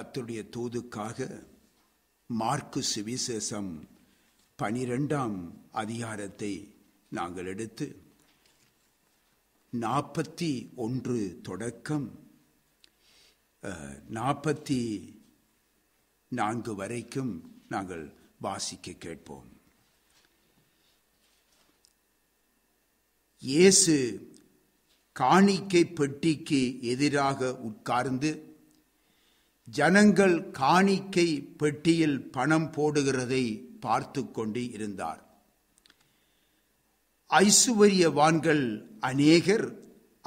கத்துடைய தூதுக்காக மார்க்கு சுவிசேஷம் பனிரெண்டாம் அதிகாரத்தை நாங்கள் எடுத்து நாற்பத்தி ஒன்று தொடக்கம் நாற்பத்தி நான்கு வரைக்கும் நாங்கள் வாசிக்க கேட்போம் இயேசு காணிக்கை பெட்டிக்கு எதிராக உட்கார்ந்து ஜனங்கள் காணிக்கை பெட்டியில் பணம் போடுகிறதை பார்த்து கொண்டு இருந்தார் ஐசுவரியவான்கள் அநேகர்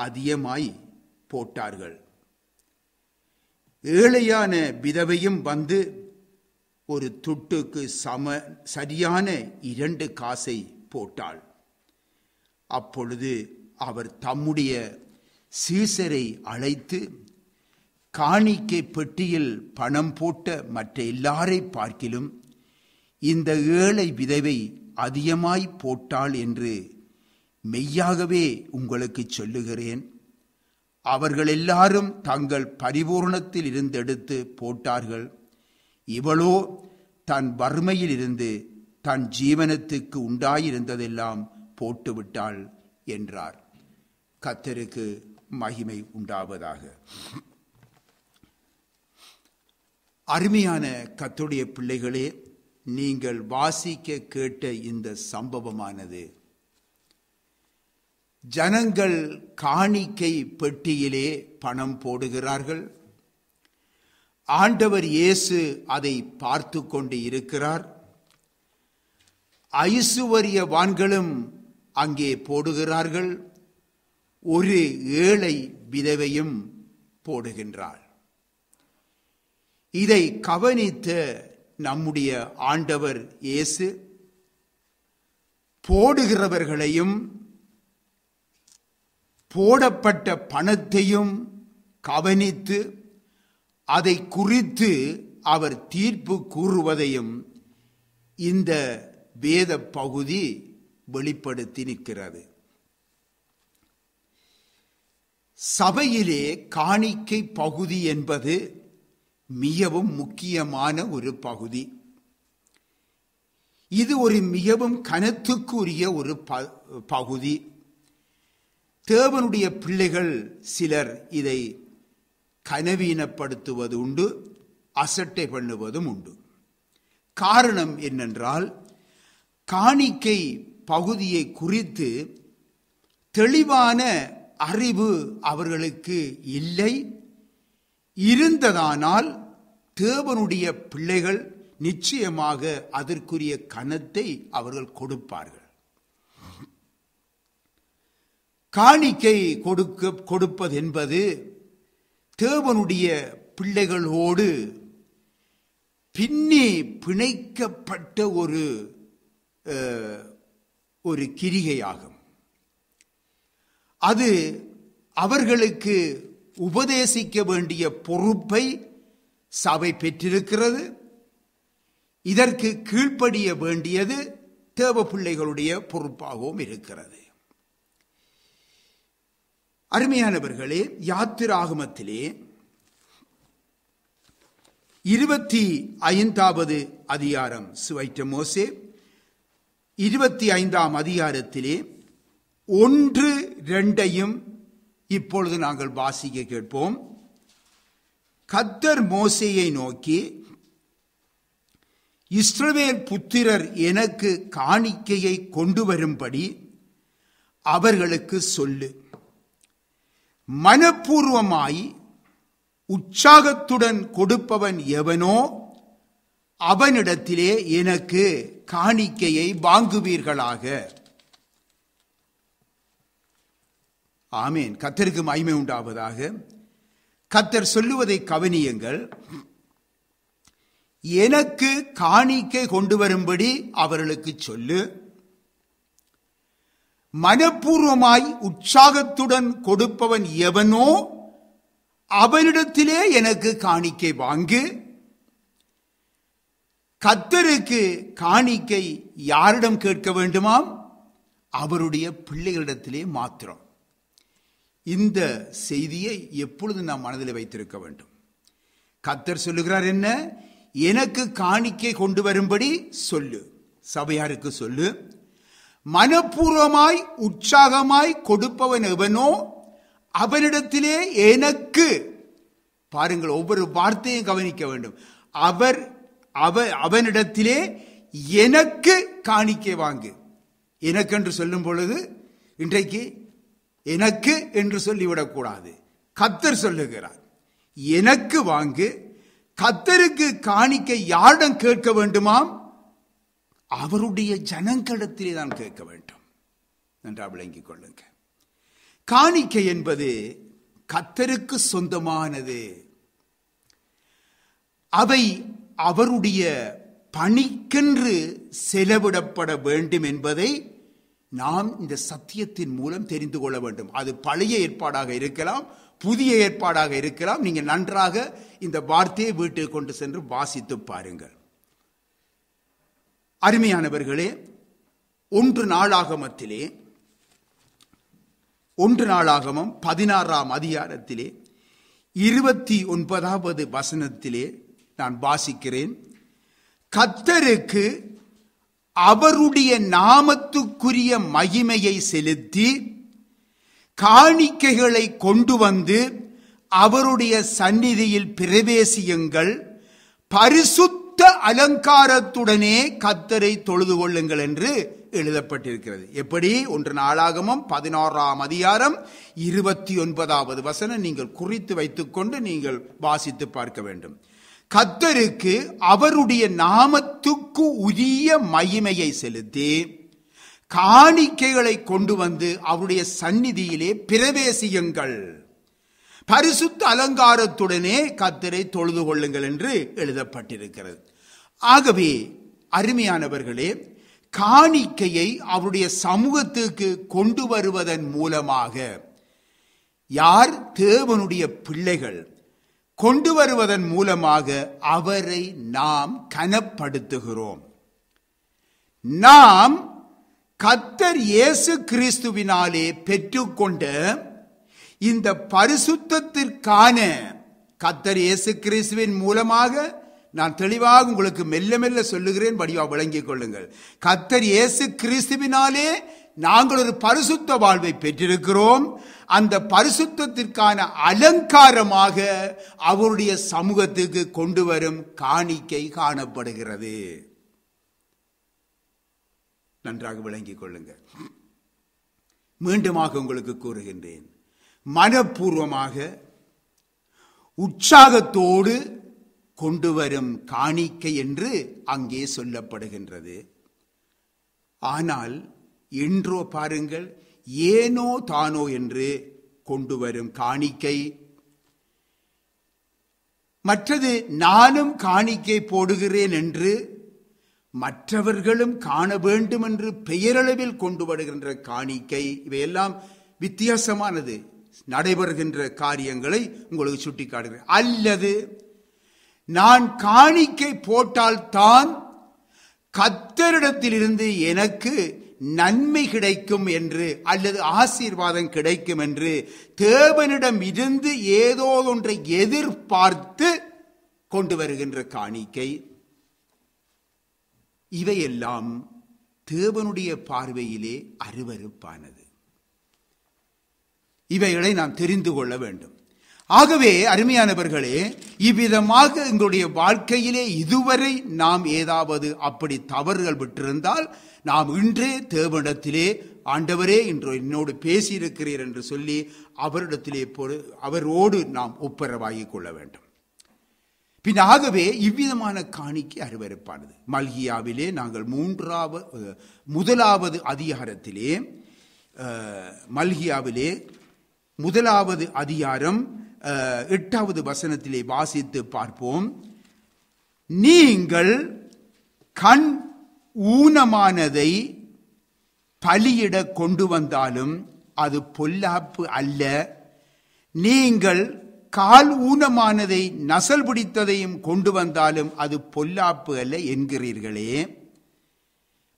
அதிகமாய் போட்டார்கள் ஏழையான விதவையும் வந்து ஒரு துட்டுக்கு சம சரியான இரண்டு காசை போட்டாள் அப்பொழுது அவர் தம்முடைய சீசரை அழைத்து காணிக்கை பெட்டியில் பணம் போட்ட மற்ற எல்லாரை பார்க்கிலும் இந்த ஏழை விதவை அதிகமாய் போட்டாள் என்று மெய்யாகவே உங்களுக்கு சொல்லுகிறேன் அவர்கள் எல்லாரும் தங்கள் பரிபூர்ணத்தில் இருந்து எடுத்து போட்டார்கள் இவளோ தன் வறுமையில் இருந்து தன் ஜீவனத்துக்கு உண்டாயிருந்ததெல்லாம் போட்டுவிட்டாள் என்றார் கத்தருக்கு மகிமை உண்டாவதாக அருமையான கத்துடைய பிள்ளைகளே நீங்கள் வாசிக்க கேட்ட இந்த சம்பவமானது ஜனங்கள் காணிக்கை பெட்டியிலே பணம் போடுகிறார்கள் ஆண்டவர் இயேசு அதை பார்த்து கொண்டு இருக்கிறார் ஐசுவரியவான்களும் அங்கே போடுகிறார்கள் ஒரு ஏழை விதவையும் போடுகின்றார் இதை கவனித்த நம்முடைய ஆண்டவர் இயேசு போடுகிறவர்களையும் போடப்பட்ட பணத்தையும் கவனித்து அதை குறித்து அவர் தீர்ப்பு கூறுவதையும் இந்த வேத பகுதி வெளிப்படுத்தி நிற்கிறது சபையிலே காணிக்கை பகுதி என்பது மிகவும் முக்கியமான ஒரு பகுதி இது ஒரு மிகவும் கனத்துக்குரிய ஒரு பகுதி தேவனுடைய பிள்ளைகள் சிலர் இதை கனவீனப்படுத்துவது உண்டு அசட்டை பண்ணுவதும் உண்டு காரணம் என்னென்றால் காணிக்கை பகுதியை குறித்து தெளிவான அறிவு அவர்களுக்கு இல்லை இருந்ததானால் தேவனுடைய பிள்ளைகள் நிச்சயமாக அதற்குரிய கணத்தை அவர்கள் கொடுப்பார்கள் காணிக்கை கொடுக்க கொடுப்பது என்பது தேவனுடைய பிள்ளைகளோடு பின்னி பிணைக்கப்பட்ட ஒரு ஒரு கிரிகையாகும் அது அவர்களுக்கு உபதேசிக்க வேண்டிய பொறுப்பை சபை பெற்றிருக்கிறது இதற்கு கீழ்ப்படிய வேண்டியது தேவ பிள்ளைகளுடைய பொறுப்பாகவும் இருக்கிறது அருமையானவர்களே யாத்திராகமத்திலே இருபத்தி ஐந்தாவது அதிகாரம் சுவைட்ட மோசே இருபத்தி ஐந்தாம் அதிகாரத்திலே ஒன்று ரெண்டையும் இப்பொழுது நாங்கள் வாசிக்க கேட்போம் கத்தர் மோசையை நோக்கி இஸ்ரவேல் புத்திரர் எனக்கு காணிக்கையை கொண்டு வரும்படி அவர்களுக்கு சொல்லு மனப்பூர்வமாய் உற்சாகத்துடன் கொடுப்பவன் எவனோ அவனிடத்திலே எனக்கு காணிக்கையை வாங்குவீர்களாக ஆமேன் கத்தருக்கு மய்மை உண்டாவதாக கத்தர் சொல்லுவதை கவனியுங்கள் எனக்கு காணிக்கை கொண்டு வரும்படி அவர்களுக்கு சொல்லு மனப்பூர்வமாய் உற்சாகத்துடன் கொடுப்பவன் எவனோ அவனிடத்திலே எனக்கு காணிக்கை வாங்கு கத்தருக்கு காணிக்கை யாரிடம் கேட்க வேண்டுமாம் அவருடைய பிள்ளைகளிடத்திலே மாத்திரம் இந்த செய்தியை எப்பொழுது நாம் மனதில் வைத்திருக்க வேண்டும் கத்தர் சொல்லுகிறார் என்ன எனக்கு காணிக்கை கொண்டு வரும்படி சொல்லு சபையாருக்கு சொல்லு மனப்பூர்வமாய் உற்சாகமாய் கொடுப்பவன் எவனோ அவனிடத்திலே எனக்கு பாருங்கள் ஒவ்வொரு வார்த்தையும் கவனிக்க வேண்டும் அவர் அவ அவனிடத்திலே எனக்கு காணிக்கை வாங்கு எனக்கென்று சொல்லும் பொழுது இன்றைக்கு எனக்கு என்று சொல்லிவிடக்கூடாது கத்தர் சொல்லுகிறார் எனக்கு வாங்கு கத்தருக்கு காணிக்கை யாரிடம் கேட்க வேண்டுமாம் அவருடைய ஜனங்களிடத்திலே தான் கேட்க வேண்டும் நன்றா விளங்கிக் கொள்ளுங்க காணிக்கை என்பது கத்தருக்கு சொந்தமானது அவை அவருடைய பணிக்கென்று செலவிடப்பட வேண்டும் என்பதை நாம் இந்த சத்தியத்தின் மூலம் தெரிந்து கொள்ள வேண்டும் அது பழைய ஏற்பாடாக இருக்கலாம் புதிய ஏற்பாடாக இருக்கலாம் நீங்கள் நன்றாக இந்த வார்த்தையை வீட்டுக்கு கொண்டு சென்று வாசித்து பாருங்கள் அருமையானவர்களே ஒன்று நாளாகமத்திலே ஒன்று நாளாகமம் பதினாறாம் அதிகாரத்திலே இருபத்தி ஒன்பதாவது வசனத்திலே நான் வாசிக்கிறேன் கத்தருக்கு அவருடைய நாமத்துக்குரிய மகிமையை செலுத்தி காணிக்கைகளை கொண்டு வந்து அவருடைய சந்நிதியில் பிரவேசியுங்கள் பரிசுத்த அலங்காரத்துடனே கத்தரை தொழுது கொள்ளுங்கள் என்று எழுதப்பட்டிருக்கிறது எப்படி ஒன்று நாளாகமும் பதினோராம் அதிகாரம் இருபத்தி ஒன்பதாவது வசனம் நீங்கள் குறித்து வைத்துக்கொண்டு நீங்கள் வாசித்து பார்க்க வேண்டும் கத்தருக்கு அவருடைய நாமத்துக்கு உரிய மகிமையை செலுத்தி காணிக்கைகளை கொண்டு வந்து அவருடைய சந்நிதியிலே பிரவேசியுங்கள் பரிசுத்த அலங்காரத்துடனே கத்தரை தொழுது கொள்ளுங்கள் என்று எழுதப்பட்டிருக்கிறது ஆகவே அருமையானவர்களே காணிக்கையை அவருடைய சமூகத்துக்கு கொண்டு வருவதன் மூலமாக யார் தேவனுடைய பிள்ளைகள் கொண்டு வருவதன் மூலமாக அவரை நாம் கனப்படுத்துகிறோம் நாம் கத்தர் இயேசு கிறிஸ்துவினாலே பெற்றுக்கொண்ட இந்த பரிசுத்திற்கான கத்தர் இயேசு கிறிஸ்துவின் மூலமாக நான் தெளிவாக உங்களுக்கு மெல்ல மெல்ல சொல்லுகிறேன் வடிவா விளங்கிக் கொள்ளுங்கள் கத்தர் இயேசு கிறிஸ்துவினாலே நாங்கள் ஒரு பரிசுத்த வாழ்வை பெற்றிருக்கிறோம் அந்த பரிசுத்திற்கான அலங்காரமாக அவருடைய சமூகத்துக்கு கொண்டு வரும் காணிக்கை காணப்படுகிறது நன்றாக விளங்கிக் கொள்ளுங்க மீண்டுமாக உங்களுக்கு கூறுகின்றேன் மனப்பூர்வமாக உற்சாகத்தோடு கொண்டு வரும் காணிக்கை என்று அங்கே சொல்லப்படுகின்றது ஆனால் என்றோ பாருங்கள் ஏனோ தானோ என்று கொண்டு வரும் காணிக்கை மற்றது நானும் காணிக்கை போடுகிறேன் என்று மற்றவர்களும் காண வேண்டும் என்று பெயரளவில் கொண்டு வருகின்ற காணிக்கை இவையெல்லாம் வித்தியாசமானது நடைபெறுகின்ற காரியங்களை உங்களுக்கு சுட்டிக்காட்டுகிறேன் அல்லது நான் காணிக்கை போட்டால்தான் கத்தரிடத்திலிருந்து எனக்கு நன்மை கிடைக்கும் என்று அல்லது ஆசீர்வாதம் கிடைக்கும் என்று தேவனிடம் இருந்து ஏதோ ஒன்றை எதிர்பார்த்து கொண்டு வருகின்ற காணிக்கை இவையெல்லாம் தேவனுடைய பார்வையிலே அருவறுப்பானது இவைகளை நாம் தெரிந்து கொள்ள வேண்டும் ஆகவே அருமையானவர்களே இவ்விதமாக எங்களுடைய வாழ்க்கையிலே இதுவரை நாம் ஏதாவது அப்படி தவறுகள் விட்டிருந்தால் நாம் இன்றே தேவனிடத்திலே ஆண்டவரே இன்று என்னோடு பேசியிருக்கிறீர் என்று சொல்லி அவரிடத்திலே அவரோடு நாம் ஒப்புரவாகிக் கொள்ள வேண்டும் பின் ஆகவே இவ்விதமான காணிக்கை அருவறுப்பானது மல்கியாவிலே நாங்கள் மூன்றாவது முதலாவது அதிகாரத்திலே மல்கியாவிலே முதலாவது அதிகாரம் எட்டாவது வசனத்திலே வாசித்து பார்ப்போம் நீங்கள் கண் ஊனமானதை பலியிட கொண்டு வந்தாலும் அது பொல்லாப்பு அல்ல நீங்கள் கால் ஊனமானதை நசல் பிடித்ததையும் கொண்டு வந்தாலும் அது பொல்லாப்பு அல்ல என்கிறீர்களே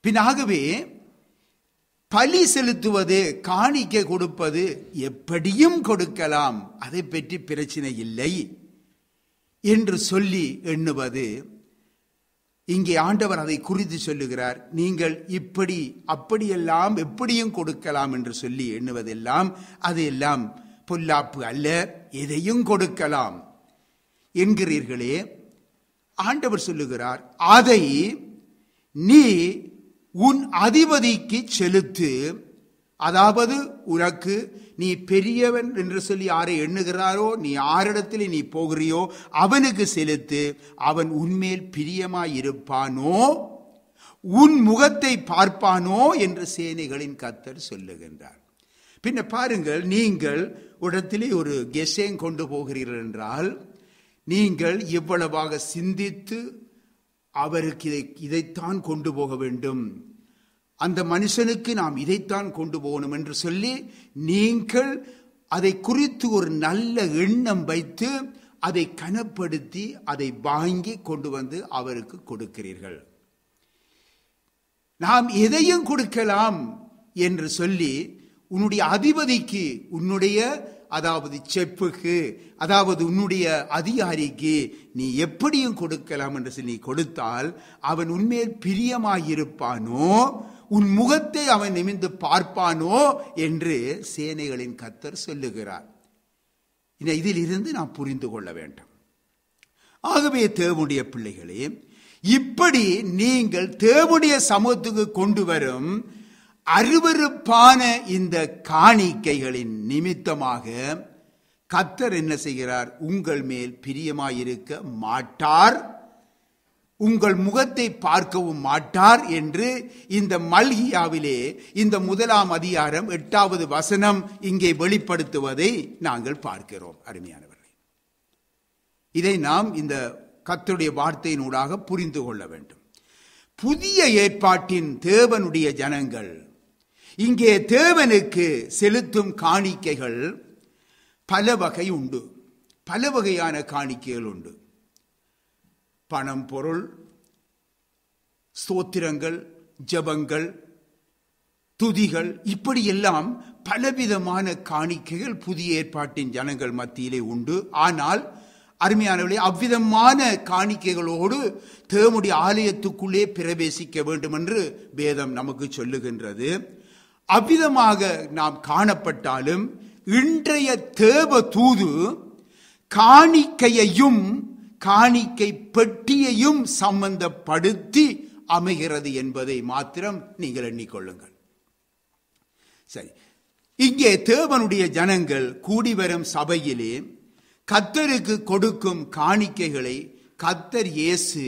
பின்னாகவே பலி செலுத்துவது காணிக்கை கொடுப்பது எப்படியும் கொடுக்கலாம் அதை பற்றி பிரச்சனை இல்லை என்று சொல்லி எண்ணுவது இங்கே ஆண்டவர் அதை குறித்து சொல்லுகிறார் நீங்கள் இப்படி அப்படியெல்லாம் எப்படியும் கொடுக்கலாம் என்று சொல்லி எண்ணுவதெல்லாம் அது எல்லாம் பொல்லாப்பு அல்ல எதையும் கொடுக்கலாம் என்கிறீர்களே ஆண்டவர் சொல்லுகிறார் அதை நீ உன் அதிபதிக்கு செலுத்து அதாவது உனக்கு நீ பெரியவன் என்று சொல்லி யாரை எண்ணுகிறாரோ நீ யாரிடத்தில் நீ போகிறியோ அவனுக்கு செலுத்து அவன் உன்மேல் பிரியமாயிருப்பானோ உன் முகத்தை பார்ப்பானோ என்று சேனைகளின் கத்தர் சொல்லுகின்றார் பின்ன பாருங்கள் நீங்கள் உடத்திலே ஒரு கெசேங் கொண்டு போகிறீர்கள் என்றால் நீங்கள் இவ்வளவாக சிந்தித்து அவருக்கு இதை இதைத்தான் கொண்டு போக வேண்டும் அந்த மனுஷனுக்கு நாம் இதைத்தான் கொண்டு போகணும் என்று சொல்லி நீங்கள் அதை குறித்து ஒரு நல்ல எண்ணம் வைத்து அதை கனப்படுத்தி அதை வாங்கி கொண்டு வந்து அவருக்கு கொடுக்கிறீர்கள் நாம் எதையும் கொடுக்கலாம் என்று சொல்லி உன்னுடைய அதிபதிக்கு உன்னுடைய அதாவது செப்புக்கு அதாவது உன்னுடைய அதிகாரிக்கு நீ எப்படியும் கொடுக்கலாம் என்று சொல்லி கொடுத்தால் அவன் உண்மையில் பிரியமாயிருப்பானோ உன் முகத்தை அவன் நிமிந்து பார்ப்பானோ என்று சேனைகளின் கத்தர் சொல்லுகிறார் இதில் இருந்து நாம் புரிந்து கொள்ள வேண்டும் ஆகவே தேவனுடைய பிள்ளைகளே இப்படி நீங்கள் தேவனுடைய சமூகத்துக்கு கொண்டு வரும் அருவறுப்பான இந்த காணிக்கைகளின் நிமித்தமாக கத்தர் என்ன செய்கிறார் உங்கள் மேல் பிரியமாயிருக்க மாட்டார் உங்கள் முகத்தை பார்க்கவும் மாட்டார் என்று இந்த மல்கியாவிலே இந்த முதலாம் அதிகாரம் எட்டாவது வசனம் இங்கே வெளிப்படுத்துவதை நாங்கள் பார்க்கிறோம் அருமையானவர்கள் இதை நாம் இந்த கத்தருடைய வார்த்தையினூடாக புரிந்து கொள்ள வேண்டும் புதிய ஏற்பாட்டின் தேவனுடைய ஜனங்கள் இங்கே தேவனுக்கு செலுத்தும் காணிக்கைகள் பல வகை உண்டு பல வகையான காணிக்கைகள் உண்டு பணம் பொருள் ஸ்தோத்திரங்கள் ஜபங்கள் துதிகள் இப்படியெல்லாம் பலவிதமான காணிக்கைகள் புதிய ஏற்பாட்டின் ஜனங்கள் மத்தியிலே உண்டு ஆனால் அருமையானவர்களே அவ்விதமான காணிக்கைகளோடு தேவனுடைய ஆலயத்துக்குள்ளே பிரவேசிக்க வேண்டும் என்று வேதம் நமக்கு சொல்லுகின்றது அவ்விதமாக நாம் காணப்பட்டாலும் இன்றைய தேவ தூது காணிக்கையையும் காணிக்கை பெட்டியையும் சம்பந்தப்படுத்தி அமைகிறது என்பதை மாத்திரம் நீங்கள் எண்ணிக்கொள்ளுங்கள் சரி இங்கே தேவனுடைய ஜனங்கள் கூடி வரும் சபையிலே கத்தருக்கு கொடுக்கும் காணிக்கைகளை கத்தர் இயேசு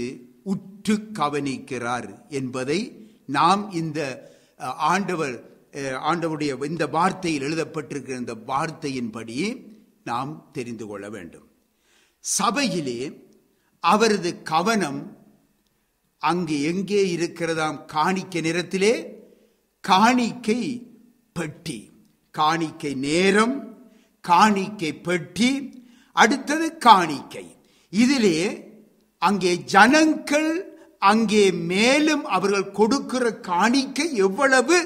உற்று கவனிக்கிறார் என்பதை நாம் இந்த ஆண்டவர் ஆண்டவுடைய இந்த வார்த்தையில் எழுதப்பட்டிருக்கிற இந்த வார்த்தையின்படி நாம் தெரிந்து கொள்ள வேண்டும் சபையிலே அவரது கவனம் அங்கு எங்கே இருக்கிறதாம் காணிக்கை நேரத்திலே காணிக்கை பெட்டி காணிக்கை நேரம் காணிக்கை பெட்டி அடுத்தது காணிக்கை இதிலே அங்கே ஜனங்கள் அங்கே மேலும் அவர்கள் கொடுக்கிற காணிக்கை எவ்வளவு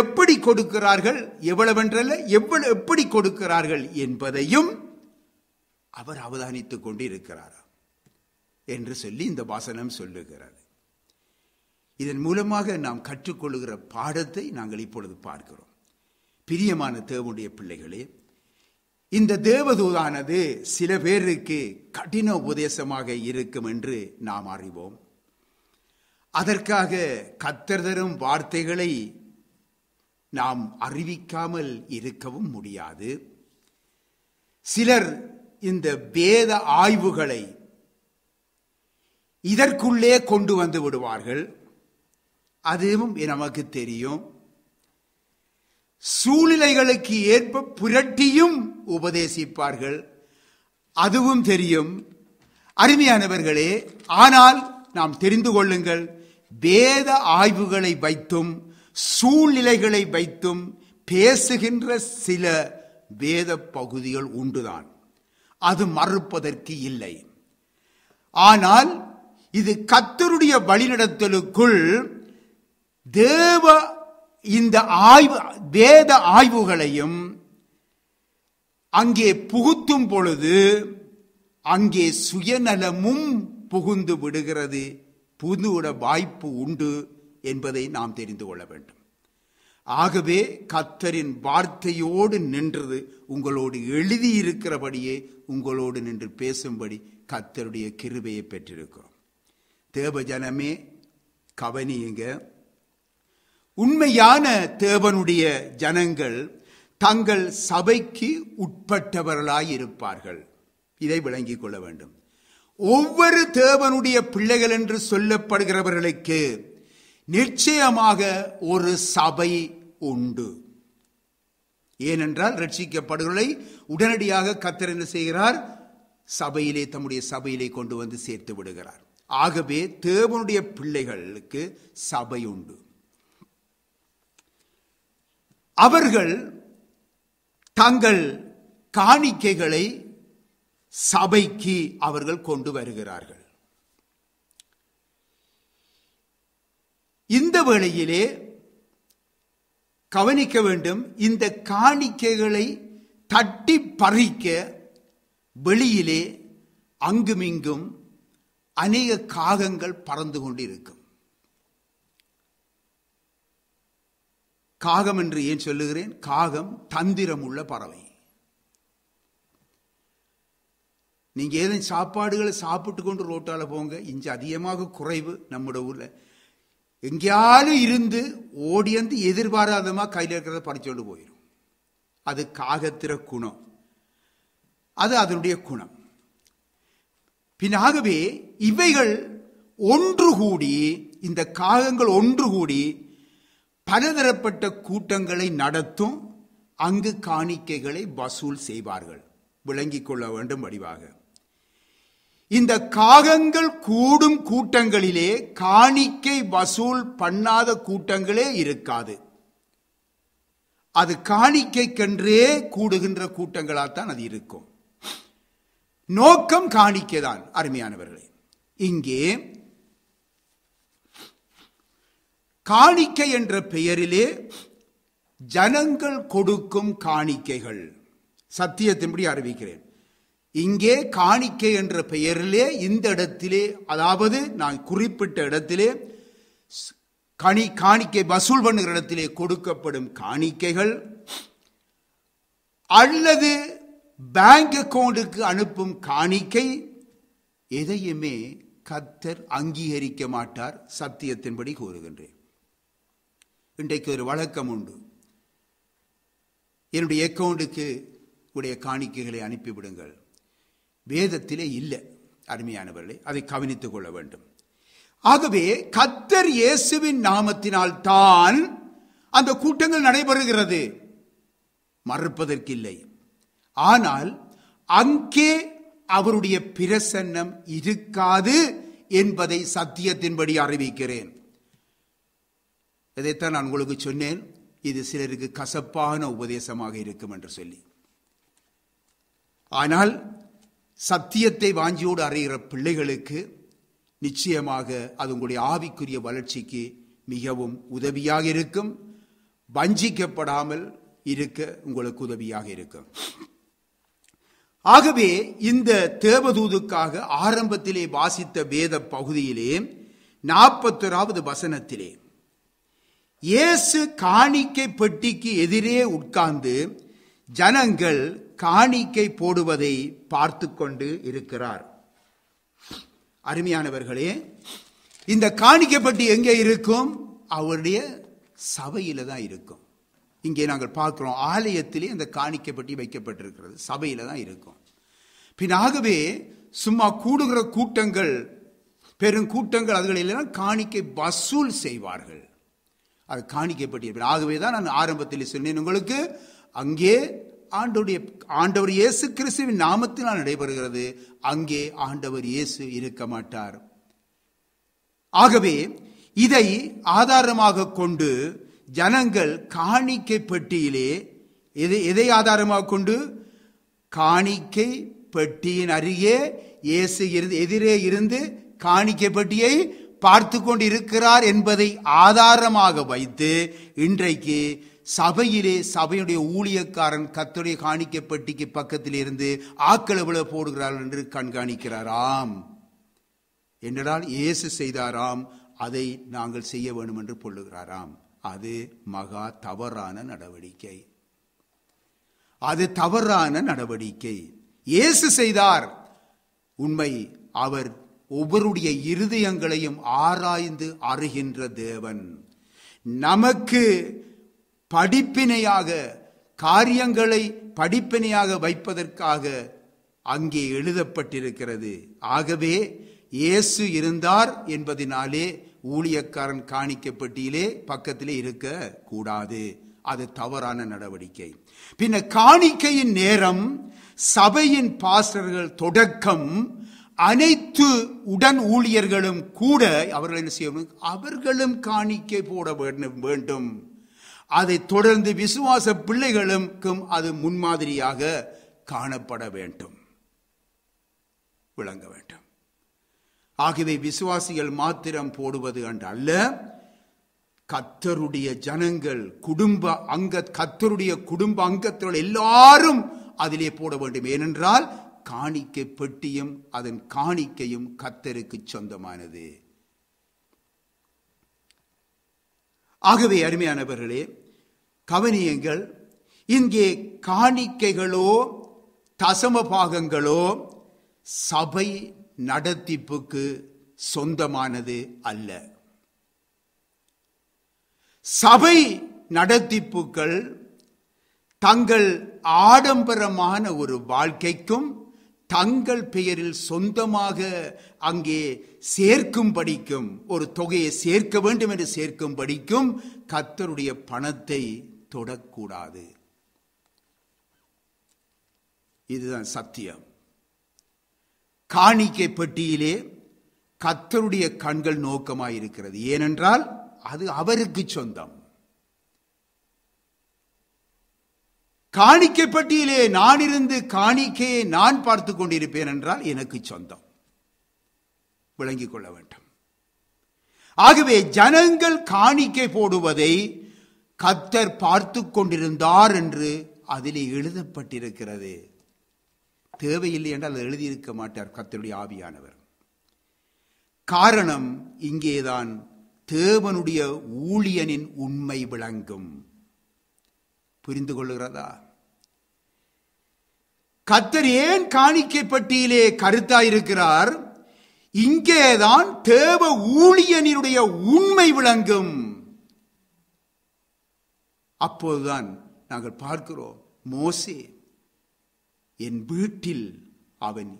எப்படி கொடுக்கிறார்கள் எவ்வளவென்றல்ல எவ்வளவு எப்படி கொடுக்கிறார்கள் என்பதையும் அவர் அவதானித்துக் கொண்டிருக்கிறாரா என்று சொல்லி இந்த வாசனம் சொல்லுகிறார் இதன் மூலமாக நாம் கற்றுக்கொள்கிற பாடத்தை நாங்கள் இப்பொழுது பார்க்கிறோம் பிரியமான தேவனுடைய பிள்ளைகளே இந்த தேவதூதானது சில பேருக்கு கடின உபதேசமாக இருக்கும் என்று நாம் அறிவோம் அதற்காக கத்தர் தரும் வார்த்தைகளை நாம் அறிவிக்காமல் இருக்கவும் முடியாது சிலர் இந்த வேத ஆய்வுகளை இதற்குள்ளே கொண்டு வந்து விடுவார்கள் அதுவும் நமக்கு தெரியும் சூழ்நிலைகளுக்கு ஏற்ப புரட்டியும் உபதேசிப்பார்கள் அதுவும் தெரியும் அருமையானவர்களே ஆனால் நாம் தெரிந்து கொள்ளுங்கள் வேத ஆய்வுகளை வைத்தும் சூழ்நிலைகளை வைத்தும் பேசுகின்ற சில வேத பகுதிகள் உண்டுதான் அது மறுப்பதற்கு இல்லை ஆனால் இது கத்தருடைய வழிநடத்தலுக்குள் தேவ இந்த ஆய்வு வேத ஆய்வுகளையும் அங்கே புகுத்தும் பொழுது அங்கே சுயநலமும் புகுந்து விடுகிறது புதுவிட வாய்ப்பு உண்டு என்பதை நாம் தெரிந்து கொள்ள வேண்டும் ஆகவே கத்தரின் வார்த்தையோடு நின்றது உங்களோடு எழுதியிருக்கிறபடியே உங்களோடு நின்று பேசும்படி கத்தருடைய கிருபையை பெற்றிருக்கிறோம் தேவஜனமே கவனியுங்க உண்மையான தேவனுடைய ஜனங்கள் தங்கள் சபைக்கு உட்பட்டவர்களாய் இருப்பார்கள் இதை விளங்கிக் கொள்ள வேண்டும் ஒவ்வொரு தேவனுடைய பிள்ளைகள் என்று சொல்லப்படுகிறவர்களுக்கு நிச்சயமாக ஒரு சபை உண்டு ஏனென்றால் ரட்சிக்கப்படுகளை உடனடியாக கத்தர் என்ன செய்கிறார் சபையிலே தம்முடைய சபையிலே கொண்டு வந்து சேர்த்து விடுகிறார் ஆகவே தேவனுடைய பிள்ளைகளுக்கு சபை உண்டு அவர்கள் தங்கள் காணிக்கைகளை சபைக்கு அவர்கள் கொண்டு வருகிறார்கள் இந்த வேளையிலே கவனிக்க வேண்டும் இந்த காணிக்கைகளை தட்டி பறிக்க வெளியிலே அங்குமிங்கும் அநேக காகங்கள் பறந்து கொண்டிருக்கும் காகம் என்று ஏன் சொல்லுகிறேன் காகம் தந்திரம் உள்ள பறவை நீங்கள் ஏதும் சாப்பாடுகளை சாப்பிட்டு கொண்டு ரோட்டால் போங்க இஞ்சி அதிகமாக குறைவு நம்முடைய ஊரில் எங்கேயாலும் இருந்து ஓடியந்து எதிர்பாராதமாக கையில் இருக்கிறத பறிச்சோண்டு போயிடும் அது காகத்திற குணம் அது அதனுடைய குணம் பின்னாகவே இவைகள் ஒன்று கூடி இந்த காகங்கள் ஒன்று கூடி பலதரப்பட்ட கூட்டங்களை நடத்தும் அங்கு காணிக்கைகளை வசூல் செய்வார்கள் விளங்கிக் கொள்ள வேண்டும் வடிவாக இந்த காகங்கள் கூடும் கூட்டங்களிலே காணிக்கை வசூல் பண்ணாத கூட்டங்களே இருக்காது அது காணிக்கைக்கென்றே கூடுகின்ற கூட்டங்களாகத்தான் அது இருக்கும் நோக்கம் காணிக்கை தான் அருமையானவர்களே இங்கே காணிக்கை என்ற பெயரிலே ஜனங்கள் கொடுக்கும் காணிக்கைகள் சத்தியத்தின்படி அறிவிக்கிறேன் இங்கே காணிக்கை என்ற பெயரிலே இந்த இடத்திலே அதாவது நான் குறிப்பிட்ட இடத்திலே கனி காணிக்கை வசூல் பண்ணுகிற இடத்திலே கொடுக்கப்படும் காணிக்கைகள் அல்லது பேங்க் அக்கௌண்ட்டுக்கு அனுப்பும் காணிக்கை எதையுமே கத்தர் அங்கீகரிக்க மாட்டார் சத்தியத்தின்படி கூறுகின்றேன் இன்றைக்கு ஒரு வழக்கம் உண்டு என்னுடைய அக்கௌண்ட்டுக்கு உடைய காணிக்கைகளை அனுப்பிவிடுங்கள் வேதத்திலே இல்லை அருமையானவர்களே அதை கவனித்துக் கொள்ள வேண்டும் ஆகவே கத்தர் இயேசுவின் நாமத்தினால் தான் அந்த கூட்டங்கள் நடைபெறுகிறது மறுப்பதற்கில்லை ஆனால் அங்கே அவருடைய பிரசன்னம் இருக்காது என்பதை சத்தியத்தின்படி அறிவிக்கிறேன் இதைத்தான் நான் உங்களுக்கு சொன்னேன் இது சிலருக்கு கசப்பான உபதேசமாக இருக்கும் என்று சொல்லி ஆனால் சத்தியத்தை வாஞ்சியோடு அறையிற பிள்ளைகளுக்கு நிச்சயமாக அது உங்களுடைய ஆவிக்குரிய வளர்ச்சிக்கு மிகவும் உதவியாக இருக்கும் வஞ்சிக்கப்படாமல் இருக்க உங்களுக்கு உதவியாக இருக்கும் ஆகவே இந்த தேவதூதுக்காக ஆரம்பத்திலே வாசித்த வேத பகுதியிலே நாற்பத்தொராவது வசனத்திலே இயேசு காணிக்கை பெட்டிக்கு எதிரே உட்கார்ந்து ஜனங்கள் காணிக்கை போடுவதை பார்த்து கொண்டு இருக்கிறார் அருமையானவர்களே இந்த காணிக்கப்பட்டு எங்கே இருக்கும் அவருடைய சபையில தான் இருக்கும் இங்கே நாங்கள் பார்க்கிறோம் ஆலயத்திலே அந்த காணிக்கைப்பட்டி வைக்கப்பட்டிருக்கிறது சபையில தான் இருக்கும் பின்னாகவே சும்மா கூடுகிற கூட்டங்கள் பெரும் கூட்டங்கள் அதுகளெல்லாம் காணிக்கை வசூல் செய்வார்கள் அது காணிக்கைப்பட்டி ஆகவே தான் நான் ஆரம்பத்தில் சொன்னேன் உங்களுக்கு அங்கே ஆண்டவருடைய ஆண்டவர் இயேசு கிறிஸ்துவின் நாமத்தினால் நடைபெறுகிறது அங்கே ஆண்டவர் இயேசு இருக்க மாட்டார் ஆகவே இதை ஆதாரமாக கொண்டு ஜனங்கள் காணிக்கை பெட்டியிலே எதை எதை ஆதாரமாக கொண்டு காணிக்கை பெட்டியின் அருகே இயேசு எதிரே இருந்து காணிக்கை பெட்டியை பார்த்து கொண்டு இருக்கிறார் என்பதை ஆதாரமாக வைத்து இன்றைக்கு சபையிலே சபையுடைய ஊழியக்காரன் கத்துடைய காணிக்கப்பட்டிக்கு பக்கத்தில் இருந்து ஆக்களவில் போடுகிறார்கள் என்று கண்காணிக்கிறாராம் என்னடால் இயேசு செய்தாராம் அதை நாங்கள் செய்ய வேண்டும் என்று பொல்லுகிறாராம் அது மகா தவறான நடவடிக்கை அது தவறான நடவடிக்கை இயேசு செய்தார் உண்மை அவர் ஒவ்வொருடைய இருதயங்களையும் ஆராய்ந்து அறிகின்ற தேவன் நமக்கு படிப்பினையாக காரியங்களை படிப்பினையாக வைப்பதற்காக அங்கே எழுதப்பட்டிருக்கிறது ஆகவே இயேசு இருந்தார் என்பதினாலே ஊழியக்காரன் காணிக்கப்பட்டியிலே பக்கத்திலே இருக்க கூடாது அது தவறான நடவடிக்கை பின்ன காணிக்கையின் நேரம் சபையின் பாஸ்டர்கள் தொடக்கம் அனைத்து உடன் ஊழியர்களும் கூட அவர்கள் என்ன செய்ய அவர்களும் காணிக்கை போட வேண்டும் அதை தொடர்ந்து விசுவாச பிள்ளைகளுக்கும் அது முன்மாதிரியாக காணப்பட வேண்டும் விளங்க வேண்டும் ஆகவே விசுவாசிகள் மாத்திரம் போடுவது என்று அல்ல கத்தருடைய ஜனங்கள் குடும்ப அங்க கத்தருடைய குடும்ப அங்கத்தினர் எல்லாரும் அதிலே போட வேண்டும் ஏனென்றால் காணிக்கை பெட்டியும் அதன் காணிக்கையும் கத்தருக்கு சொந்தமானது ஆகவே அருமையானவர்களே கவனியுங்கள் இங்கே காணிக்கைகளோ தசம பாகங்களோ சபை நடத்திப்புக்கு சொந்தமானது அல்ல சபை நடத்திப்புகள் தங்கள் ஆடம்பரமான ஒரு வாழ்க்கைக்கும் தங்கள் பெயரில் சொந்தமாக அங்கே சேர்க்கும்படிக்கும் ஒரு தொகையை சேர்க்க வேண்டும் என்று சேர்க்கும்படிக்கும் கத்தருடைய பணத்தை தொடக்கூடாது இதுதான் சத்தியம் காணிக்கை பெட்டியிலே கத்தருடைய கண்கள் நோக்கமாயிருக்கிறது ஏனென்றால் அது அவருக்கு சொந்தம் காணிக்கை பட்டியலே நான் இருந்து காணிக்கையை நான் பார்த்து கொண்டிருப்பேன் என்றால் எனக்கு சொந்தம் விளங்கிக் கொள்ள வேண்டும் ஆகவே ஜனங்கள் காணிக்கை போடுவதை கத்தர் பார்த்து கொண்டிருந்தார் என்று அதிலே எழுதப்பட்டிருக்கிறது தேவையில்லை என்றால் எழுதியிருக்க மாட்டார் கத்தருடைய ஆவியானவர் காரணம் இங்கேதான் தேவனுடைய ஊழியனின் உண்மை விளங்கும் புரிந்து கொள்கிறதா கத்தர் ஏன் காணிக்கை பட்டியலே கருத்தாயிருக்கிறார் இங்கேதான் தேவ ஊழியனினுடைய உண்மை விளங்கும் அப்போதுதான் நாங்கள் பார்க்கிறோம் மோசே என் வீட்டில் அவன்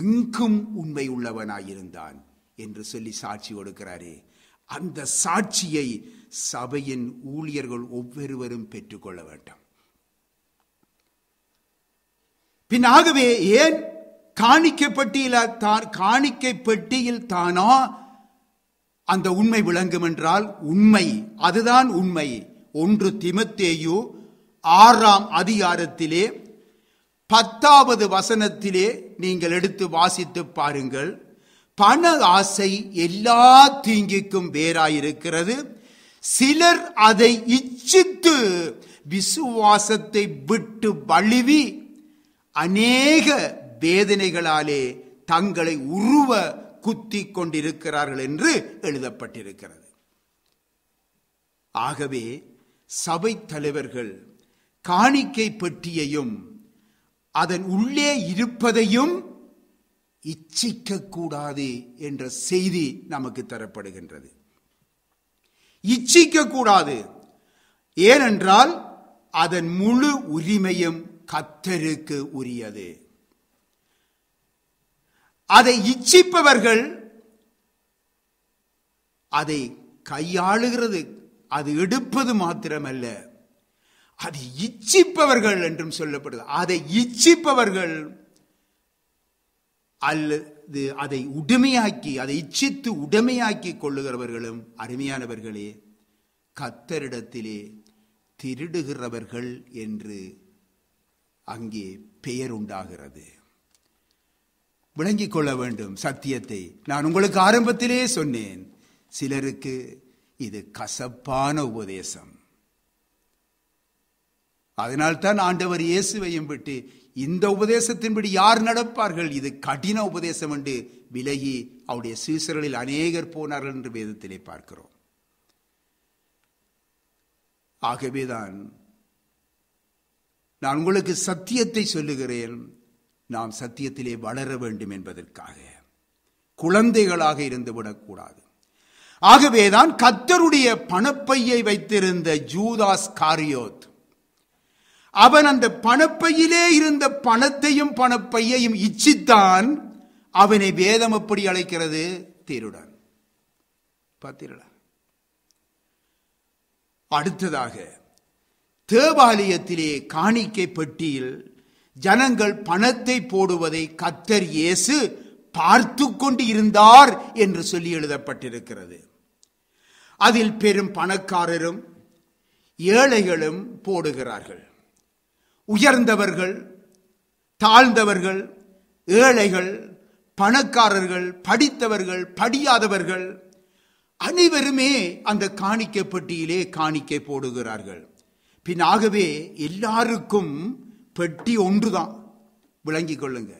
எங்கும் உண்மை உள்ளவனாயிருந்தான் என்று சொல்லி சாட்சி கொடுக்கிறாரே அந்த சாட்சியை சபையின் ஊழியர்கள் ஒவ்வொருவரும் பெற்றுக்கொள்ள வேண்டும் பின் ஆகவே ஏன் காணிக்கப்பட்டியில் பெட்டியில தான் காணிக்கை பெட்டியில் தானா அந்த உண்மை விளங்கும் என்றால் உண்மை அதுதான் உண்மை ஒன்று திமத்தேயு ஆறாம் அதிகாரத்திலே பத்தாவது வசனத்திலே நீங்கள் எடுத்து வாசித்து பாருங்கள் பண ஆசை எல்லா தீங்கிக்கும் வேறாயிருக்கிறது சிலர் அதை இச்சித்து விசுவாசத்தை விட்டு வழுவி அநேக வேதனைகளாலே தங்களை உருவ குத்தி கொண்டிருக்கிறார்கள் என்று எழுதப்பட்டிருக்கிறது ஆகவே சபை தலைவர்கள் காணிக்கை பற்றியையும் அதன் உள்ளே இருப்பதையும் இச்சிக்க கூடாது என்ற செய்தி நமக்கு தரப்படுகின்றது இச்சிக்க கூடாது ஏனென்றால் அதன் முழு உரிமையும் கத்தருக்கு உரியது அதை இச்சிப்பவர்கள் அதை கையாளுகிறது அது எடுப்பது மாத்திரமல்ல அது இச்சிப்பவர்கள் என்றும் சொல்லப்படுது அதை இச்சிப்பவர்கள் அல்லது அதை உடுமையாக்கி அதை இச்சித்து உடமையாக்கி கொள்ளுகிறவர்களும் அருமையானவர்களே கத்தரிடத்திலே திருடுகிறவர்கள் என்று அங்கே பெயர் உண்டாகிறது விளங்கிக் கொள்ள வேண்டும் சத்தியத்தை நான் உங்களுக்கு ஆரம்பத்திலே சொன்னேன் சிலருக்கு இது கசப்பான உபதேசம் அதனால்தான் ஆண்டவர் இயேசுவையும் விட்டு இந்த உபதேசத்தின்படி யார் நடப்பார்கள் இது கடின உபதேசம் என்று விலகி அவருடைய சீசர்களில் அநேகர் போனார்கள் என்று வேதத்திலே பார்க்கிறோம் ஆகவேதான் நான் உங்களுக்கு சத்தியத்தை சொல்லுகிறேன் நாம் சத்தியத்திலே வளர வேண்டும் என்பதற்காக குழந்தைகளாக இருந்து விடக்கூடாது ஆகவேதான் கத்தருடைய பணப்பையை வைத்திருந்த ஜூதாஸ் காரியோத் அவன் அந்த பணப்பையிலே இருந்த பணத்தையும் பணப்பையையும் இச்சித்தான் அவனை வேதம் எப்படி அழைக்கிறது தீருடன் பார்த்தீர்களா அடுத்ததாக தேவாலயத்திலே காணிக்கை பெட்டியில் ஜனங்கள் பணத்தை போடுவதை கத்தர் இயேசு பார்த்து கொண்டு இருந்தார் என்று சொல்லி எழுதப்பட்டிருக்கிறது அதில் பெரும் பணக்காரரும் ஏழைகளும் போடுகிறார்கள் உயர்ந்தவர்கள் தாழ்ந்தவர்கள் ஏழைகள் பணக்காரர்கள் படித்தவர்கள் படியாதவர்கள் அனைவருமே அந்த காணிக்கை பெட்டியிலே காணிக்கை போடுகிறார்கள் பின் ஆகவே எல்லாருக்கும் பெட்டி ஒன்று தான் கொள்ளுங்க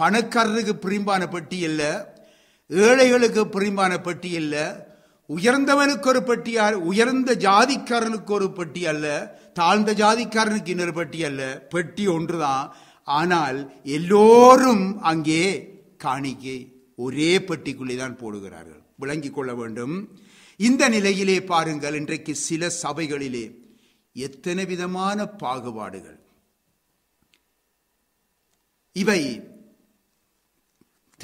பணக்காரருக்கு பிரிம்பான பெட்டி இல்லை ஏழைகளுக்கு பிரிம்பான பெட்டி இல்லை உயர்ந்தவனுக்கு ஒரு பட்டி உயர்ந்த ஜாதிக்காரனுக்கு ஒரு பெட்டி அல்ல தாழ்ந்த ஜாதிக்காரனுக்கு இன்னொரு பெட்டி அல்ல பெட்டி ஒன்றுதான் ஆனால் எல்லோரும் அங்கே காணிக்கை ஒரே பெட்டிக்குள்ளே தான் போடுகிறார்கள் விளங்கிக் கொள்ள வேண்டும் இந்த நிலையிலே பாருங்கள் இன்றைக்கு சில சபைகளிலே எத்தனை விதமான பாகுபாடுகள் இவை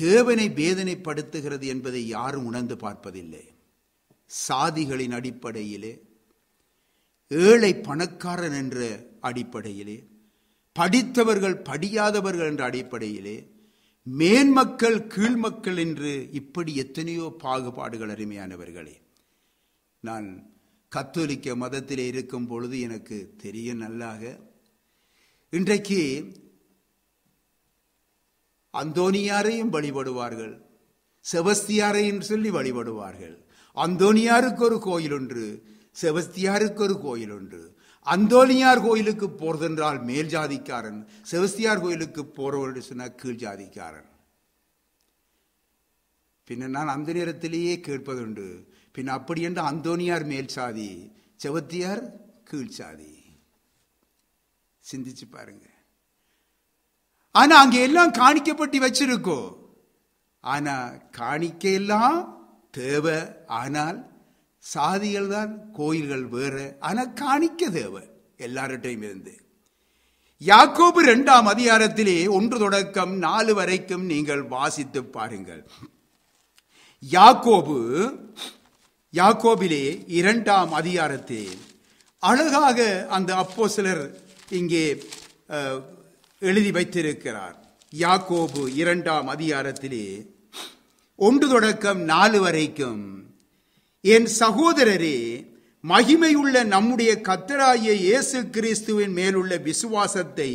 தேவனை வேதனைப்படுத்துகிறது என்பதை யாரும் உணர்ந்து பார்ப்பதில்லை சாதிகளின் அடிப்படையிலே ஏழை பணக்காரன் என்ற அடிப்படையிலே படித்தவர்கள் படியாதவர்கள் என்ற அடிப்படையிலே மேன்மக்கள் கீழ்மக்கள் என்று இப்படி எத்தனையோ பாகுபாடுகள் அருமையானவர்களே நான் கத்தோலிக்க மதத்திலே இருக்கும் பொழுது எனக்கு தெரிய நல்லாக இன்றைக்கு அந்தோனியாரையும் வழிபடுவார்கள் செவஸ்தியாரையும் சொல்லி வழிபடுவார்கள் அந்தோனியாருக்கு ஒரு கோயில் ஒன்று செவஸ்தியாருக்கு ஒரு கோயில் ஒன்று அந்தோனியார் கோயிலுக்கு போறதென்றால் மேல் ஜாதிக்காரன் செவஸ்தியார் கோயிலுக்கு போறவர்கள் சொன்னால் கீழ் ஜாதிக்காரன் பின்ன நான் அந்த நேரத்திலேயே கேட்பதுண்டு பின் அப்படி என்று அந்தோனியார் மேல் சாதி செவத்தியார் கீழ் சாதி சிந்திச்சு பாருங்க ஆனா அங்க எல்லாம் காணிக்கப்பட்டு வச்சிருக்கோம் ஆனா காணிக்கையெல்லாம் தேவை ஆனால் சாதிகள் தான் கோயில்கள் வேற ஆனால் காணிக்க தேவை எல்லார்டையும் இருந்து யாக்கோபு இரண்டாம் அதிகாரத்திலே ஒன்று தொடக்கம் நாலு வரைக்கும் நீங்கள் வாசித்து பாருங்கள் யாக்கோபு யாக்கோபிலே இரண்டாம் அதிகாரத்தில் அழகாக அந்த அப்போ சிலர் இங்கே எழுதி வைத்திருக்கிறார் யாக்கோபு இரண்டாம் அதிகாரத்திலே ஒன்று தொடக்கம் நாலு வரைக்கும் என் சகோதரரே மகிமையுள்ள நம்முடைய கத்தராய இயேசு கிறிஸ்துவின் மேலுள்ள விசுவாசத்தை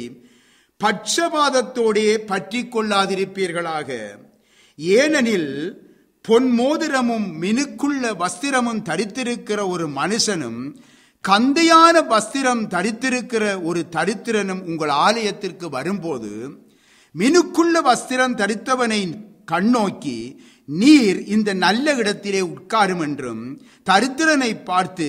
பட்சபாதத்தோடே பற்றி கொள்ளாதிருப்பீர்களாக ஏனெனில் பொன்மோதிரமும் மினுக்குள்ள வஸ்திரமும் தரித்திருக்கிற ஒரு மனுஷனும் கந்தையான வஸ்திரம் தரித்திருக்கிற ஒரு தரித்திரனும் உங்கள் ஆலயத்திற்கு வரும்போது மினுக்குள்ள வஸ்திரம் தரித்தவனை கண்ணோக்கி நீர் இந்த நல்ல இடத்திலே உட்காரும் என்றும் தரித்திரனை பார்த்து